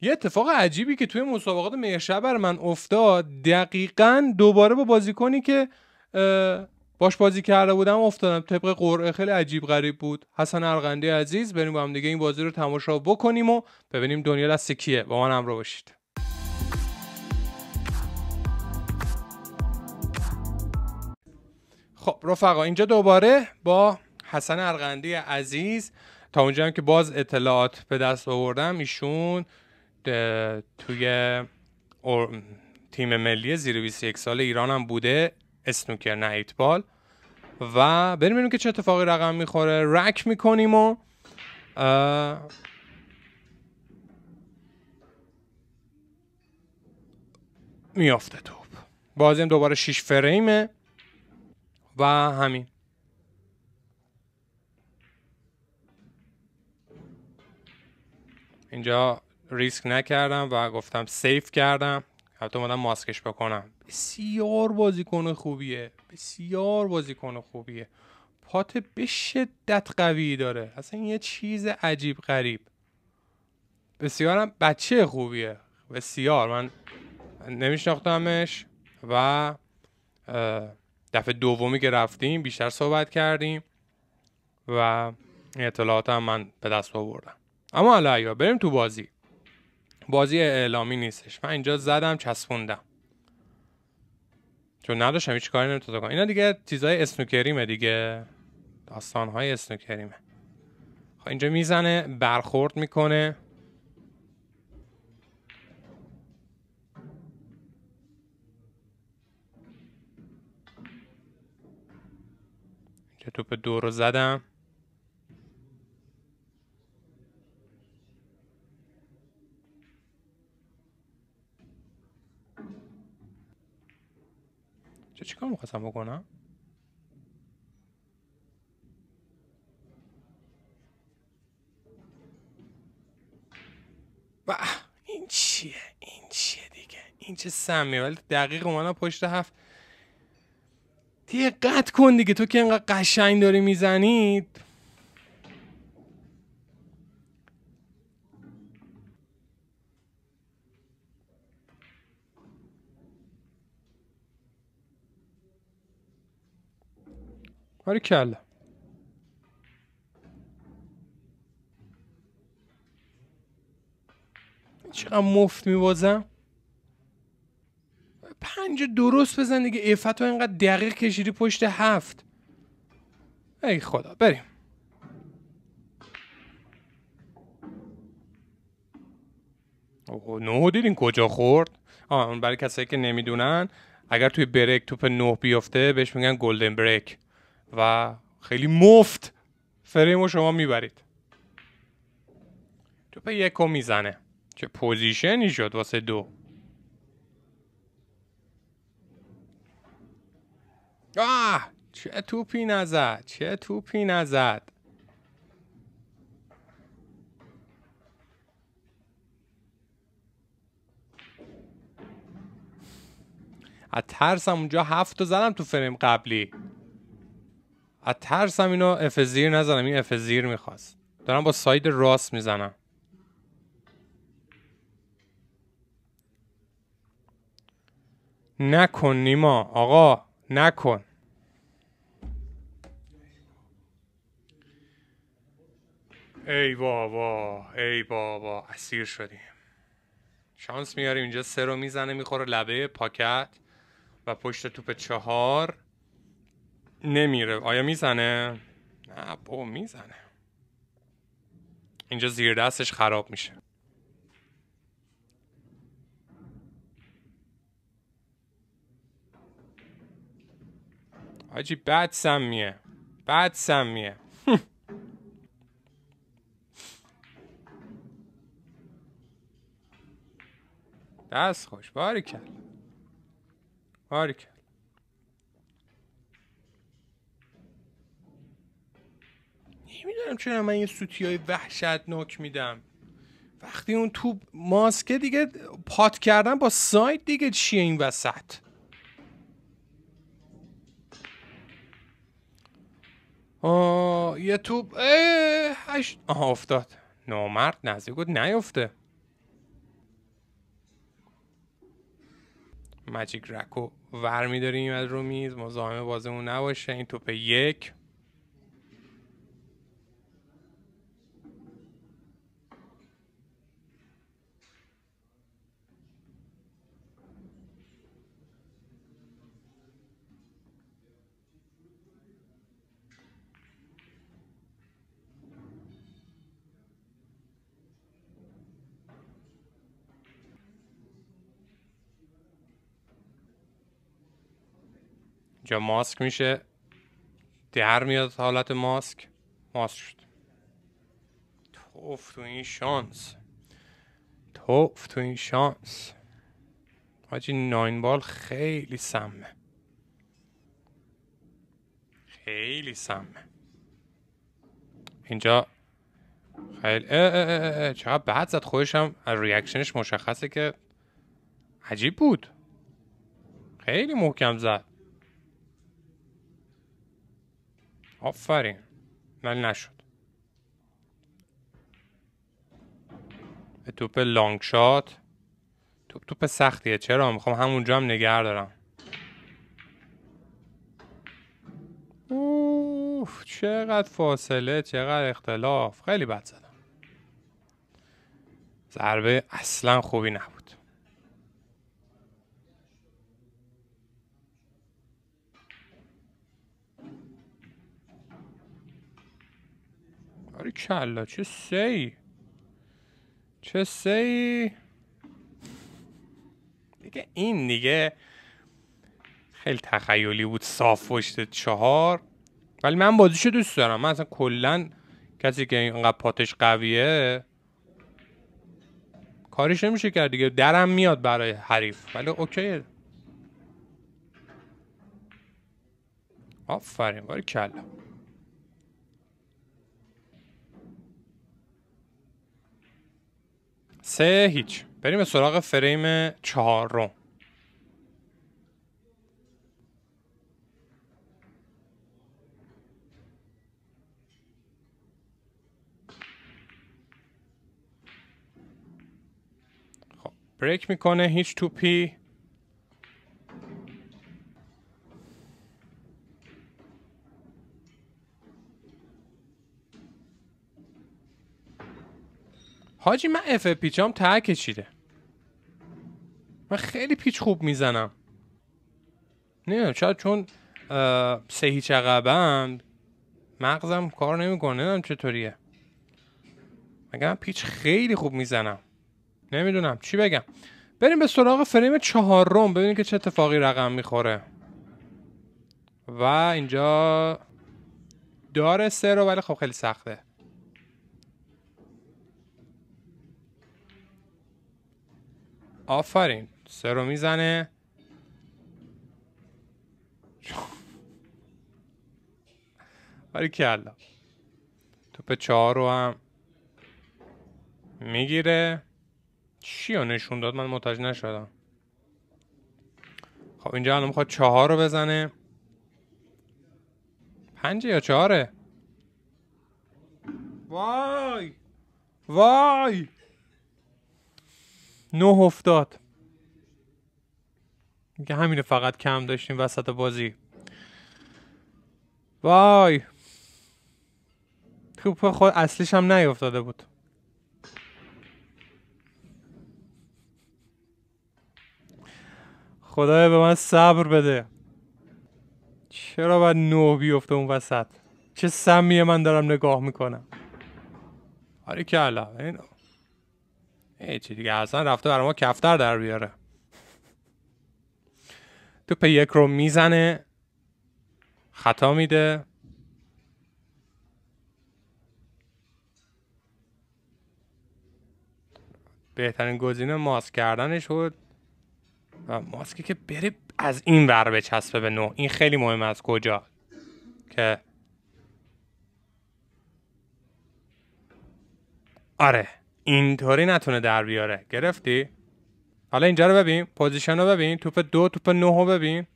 یه اتفاق عجیبی که توی مسابقات مهرشب بر من افتاد دقیقا دوباره با بازیکنی که باش بازی کرده بودم افتادم طبق قرعه خیلی عجیب غریب بود حسن ارغندی عزیز بریم با هم دیگه این بازی رو تماشا بکنیم و ببینیم دنیا دست کیه با من همراه باشید خب رفقا اینجا دوباره با حسن ارغندی عزیز تا اونجا هم که باز اطلاعات به دست آوردم ایشون توی تیم ملی زیر 21 سال ایران هم بوده اسنوکر نه ایتبال و بریم که چه اتفاقی رقم میخوره رک میکنیم و میافته توپ هم دوباره 6 فریمه و همین اینجا ریسک نکردم و گفتم سیف کردم حتی اومدم ماسکش بکنم بسیار بازیکن خوبیه بسیار بازیکن خوبیه پات به شدت قوی داره اصلا یه چیز عجیب غریب بسیارم بچه خوبیه بسیار من نمیشناختمش و دفعه دومی که رفتیم بیشتر صحبت کردیم و اطلاعات هم من به دست آوردم اما حالا بریم تو بازی بازی اعلامی نیستش من اینجا زدم چسبوندم چون نداشتم هیچ کاری نمیتونم کنم اینا دیگه چیزای اسنوکریمه دیگه داستانهای اسنوکریمه خب اینجا میزنه برخورد میکنه اینجا توپ دو رو زدم مقسم بکنم این چیه این چیه دیگه این چه سمیه ولی دقیق اومدم پشت هفت دقت کن دیگه تو که اینقدر قشنگ داری میزنید برای کلا چقدر مفت میبازم پنج درست بزن دیگه افتو اینقدر دقیق کشیدی پشت هفت ای خدا بریم اوه نه دیدین کجا خورد آه برای کسایی که نمیدونن اگر توی بریک توپ نه بیفته بهش میگن گلدن بریک و خیلی مفت فریم رو شما میبرید توپ یکو میزنه چه پوزیشنی شد واسه دو آه چه توپی نزد چه توپی نزد از ترسم اونجا هفت زدم تو فریم قبلی از ترسم اینو اف زیر نزنم این اف زیر میخواست دارم با ساید راست میزنم نکن نیما آقا نکن ای بابا ای بابا اسیر شدیم شانس میاریم اینجا سه رو میزنه میخوره لبه پاکت و پشت توپ چهار نمیره آیا میزنه؟ نه بابا میزنه اینجا زیر دستش خراب میشه حاجی بد سمیه بد سمیه دست خوش باری کرد کرد نمیدونم چرا من یه سوتی های وحشتناک میدم وقتی اون تو ماسکه دیگه پات کردن با سایت دیگه چیه این وسط آه یه توپ اه هشت آها افتاد نامرد نزدیک بود نیفته ماجیک رکو ور میداریم از رو میز مزاحم بازمون نباشه این توپ یک یا ماسک میشه در میاد حالت ماسک ماسک شد توف تو این شانس توف تو این شانس حاجی ناین بال خیلی سمه خیلی سمه اینجا خیلی چرا بعد زد خودشم از ریاکشنش مشخصه که عجیب بود خیلی محکم زد آفرین ولی نشد به توپ لانگ شات توپ توپ سختیه چرا میخوام همونجا هم نگه دارم چقدر فاصله چقدر اختلاف خیلی بد زدم ضربه اصلا خوبی نبود کلا چه سی چه سی دیگه این دیگه خیلی تخیلی بود صاف پشت چهار ولی من بازیشو دوست دارم من اصلا کلا کسی که اینقدر پاتش قویه کاریش نمیشه کرد دیگه درم میاد برای حریف ولی اوکی آفرین باری کلا سه هیچ بریم به سراغ فریم رو. خب، بریک میکنه هیچ توپی حاجی من اف پیچام ته کشیده من خیلی پیچ خوب میزنم نه شاید چون سه هیچ عقبم مغزم کار نمیکنه نمیدونم چطوریه مگه من پیچ خیلی خوب میزنم نمیدونم چی بگم بریم به سراغ فریم چهار روم ببینیم که چه اتفاقی رقم میخوره و اینجا داره سه رو ولی خب خیلی سخته آفرین سه رو میزنه ولی کلا توپ چهار رو هم میگیره چی رو نشون داد من متوجه نشدم خب اینجا الان میخواد چهار رو بزنه پنج یا چهاره وای وای نه افتاد میگه همینو فقط کم داشتیم وسط بازی وای توپ خود اصلیش هم نیفتاده بود خدایا به من صبر بده چرا باید نو بیفته اون وسط چه سمیه من دارم نگاه میکنم آره که هیچی دیگه اصلا رفته برای ما کفتر در بیاره توپ یک رو میزنه خطا میده بهترین گزینه ماسک کردنش بود و ماسکی که بره از این ور به به نو این خیلی مهم از کجا که آره اینطوری نتونه در بیاره گرفتی حالا اینجا رو ببین پوزیشن رو ببین توپ دو توپ نه رو ببین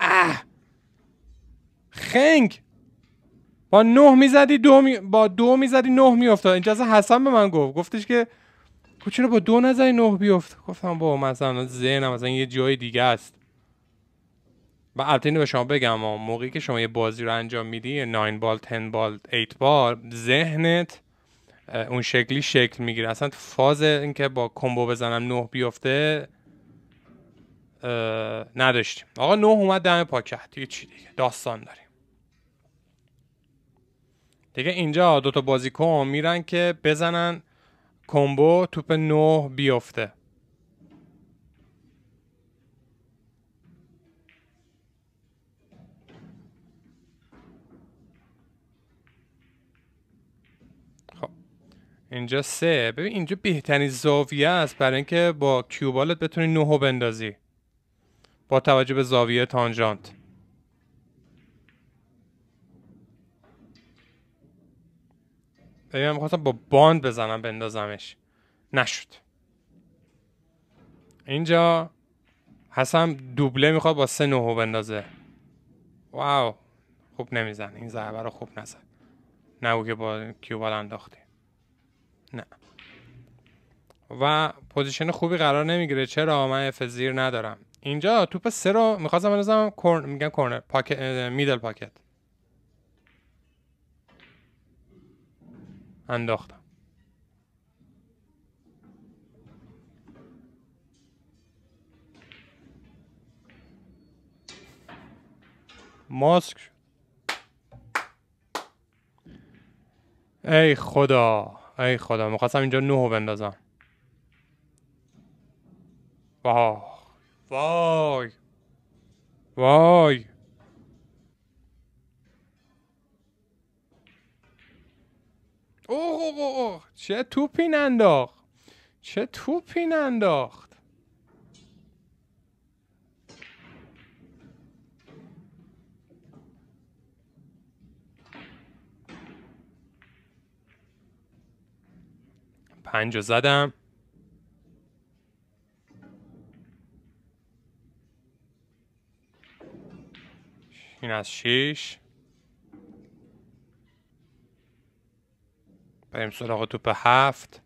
اه خنگ با نه میزدی دو می... با دو میزدی نه میافتاد اینجا حسن به من گفت گفتش که رو با دو نزدی نه بیفت گفتم با مثلا ذهنم مثلا یه جای دیگه است و البته اینو به شما بگم موقعی که شما یه بازی رو انجام میدی 9 بال 10 بال 8 بال ذهنت اون شکلی شکل میگیره اصلا فاز اینکه با کمبو بزنم 9 بیفته نداشتیم آقا 9 اومد دم پاکت دیگه چی دیگه داستان داریم دیگه اینجا دوتا بازیکن میرن که بزنن کمبو توپ 9 بیفته اینجا سه ببین اینجا بهترین زاویه است برای اینکه با کیوبالت بتونی نهو بندازی با توجه به زاویه تانجانت ببین میخواستم با باند بزنم بندازمش نشد اینجا حسم دوبله میخواد با سه نهو بندازه واو خوب نمیزن این زهبه رو خوب نزد نه که با کیوبال انداختی نه و پوزیشن خوبی قرار نمیگیره چرا من اف زیر ندارم اینجا توپ سه رو میخواستم بنازم کورن میگن کورنر پاکت میدل پاکت انداختم ماسک ای خدا ای خدا میخواستم اینجا نوه بندازم وای وای وای اوه اوه اوه چه توپین انداخت چه توپین انداخت پنج زدم این از شیش بریم سراغ توپ هفت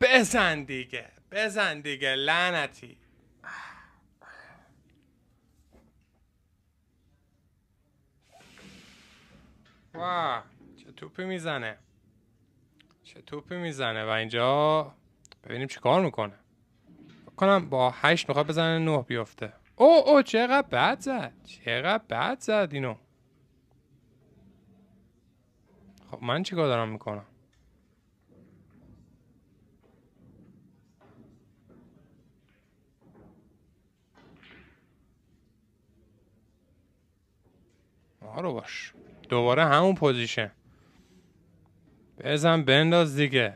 بزن دیگه بزن دیگه لعنتی واه چه توپی میزنه چه توپی میزنه و اینجا ببینیم چه کار میکنه کنم با هشت میخواد بزنه نه بیفته او او چقدر بد زد چقدر بد زد اینو خب من چیکار دارم میکنم آرو باش دوباره همون پوزیشن بزن بنداز دیگه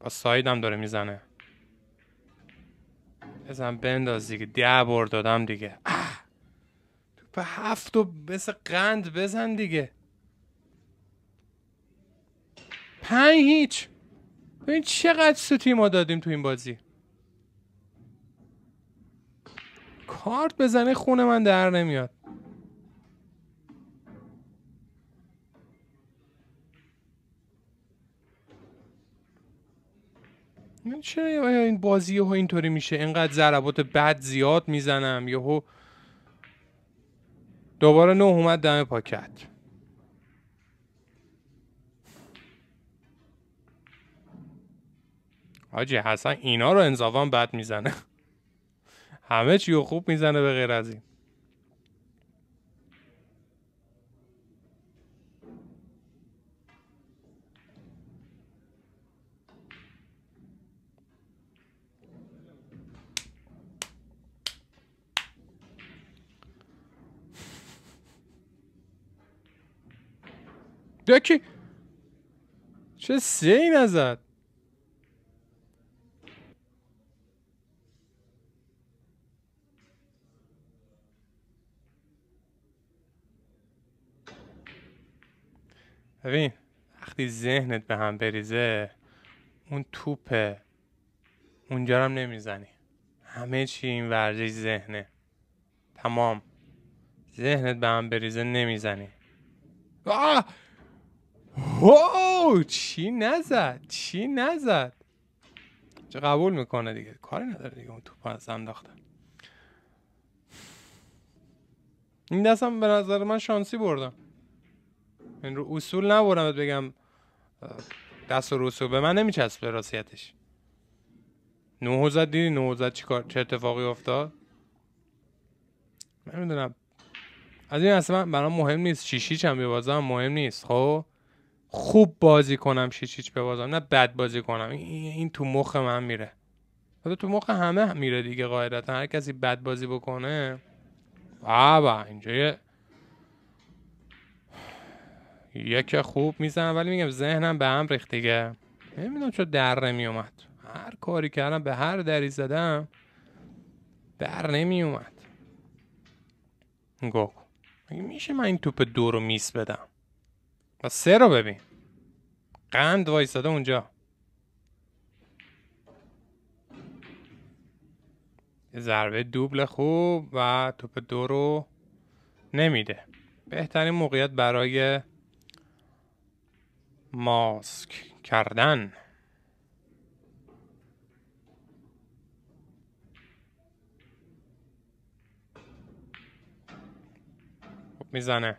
با ساید هم داره میزنه بزن بنداز دیگه ده بار دادم دیگه به هفت و مثل قند بزن دیگه پنج هیچ ببین چقدر سوتی ما دادیم تو این بازی کارت بزنه خون من در نمیاد چرا این بازی ها اینطوری میشه اینقدر ضربات بد زیاد میزنم یهو دوباره نه اومد دم پاکت آجی حسن اینا رو انزاوان بد میزنه همه چی رو خوب میزنه به غیر از این بیا چه سه ای نزد ببین وقتی ذهنت به هم بریزه اون توپه اونجا هم نمیزنی همه چی این ورزش ذهنه تمام ذهنت به هم بریزه نمیزنی آه هو چی نزد چی نزد چه قبول میکنه دیگه کاری نداره دیگه اون توپ از انداختن این دستم به نظر من شانسی بردم این رو اصول نبردم بگم دست و روسو به من به راسیتش نوه زد دیدی نوه زد کار چه اتفاقی افتاد میدونم از این اصلا برام مهم نیست شیشی چم بازم مهم نیست خب خوب بازی کنم به بازم، نه بد بازی کنم این تو مخ من میره حالا تو مخ همه میره دیگه قاعدتا هر کسی بد بازی بکنه بابا اینجا یه یک خوب میزنم ولی میگم ذهنم به هم ریخت دیگه نمیدونم چرا نمی اومد هر کاری کردم به هر دری زدم در نمیومد گو میشه من این توپ دو رو میس بدم و سه رو ببین قند وایستاده اونجا ضربه دوبل خوب و توپ دو رو نمیده بهترین موقعیت برای ماسک کردن خب، میزنه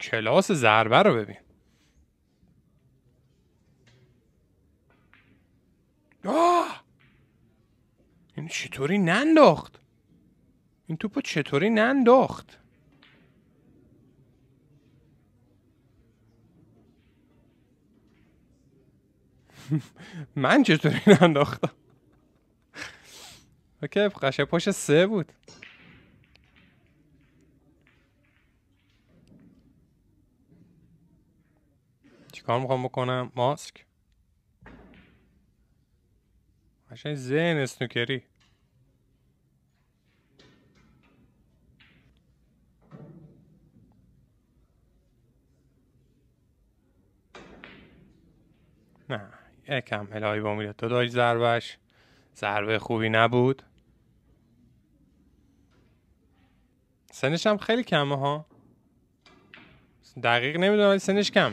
کلاس ضربه رو ببین آه! این چطوری ننداخت این توپو چطوری ننداخت من چطوری ننداختم اوکی قشه پشت سه بود چیکار میخوام بکنم ماسک عشان زین اسنوکری نه یکم الهی با میره تو داشت ضربش ضربه خوبی نبود سنش هم خیلی کمه ها دقیق نمیدونم ولی سنش کم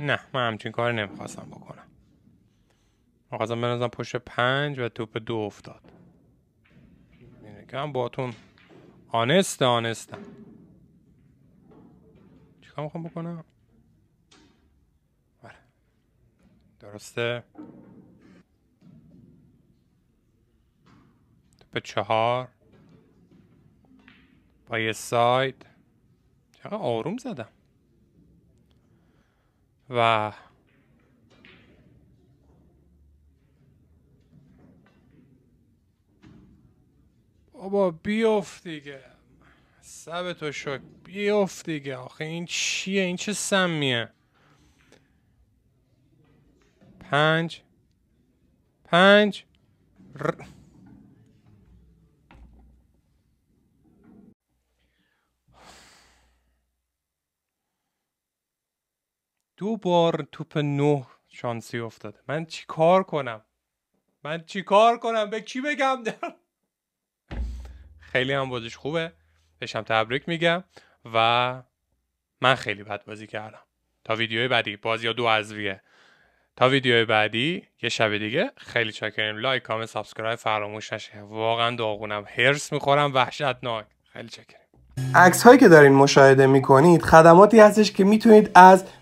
نه من همچین کار نمیخواستم بکنم میخواستم بنازم پشت پنج و توپ دو افتاد اینه که هم باتون آنسته، آنستم چیکار میخوام بکنم بله درسته توپ چهار با یه ساید چقدر آروم زدم و بابا بیفت دیگه سب تو شک بیفت دیگه آخه این چیه این چه سمیه پنج پنج ر... دو بار توپ نه شانسی افتاده من چی کار کنم من چی کار کنم به کی بگم در خیلی هم بازیش خوبه بهشم تبریک میگم و من خیلی بد بازی کردم تا ویدیوی بعدی بازی یا دو ازویه تا ویدیوی بعدی یه شب دیگه خیلی چکرین لایک کامنت سابسکرایب فراموش نشه واقعا داغونم هرس میخورم وحشتناک خیلی چکرین عکس هایی که دارین مشاهده میکنید خدماتی هستش که میتونید از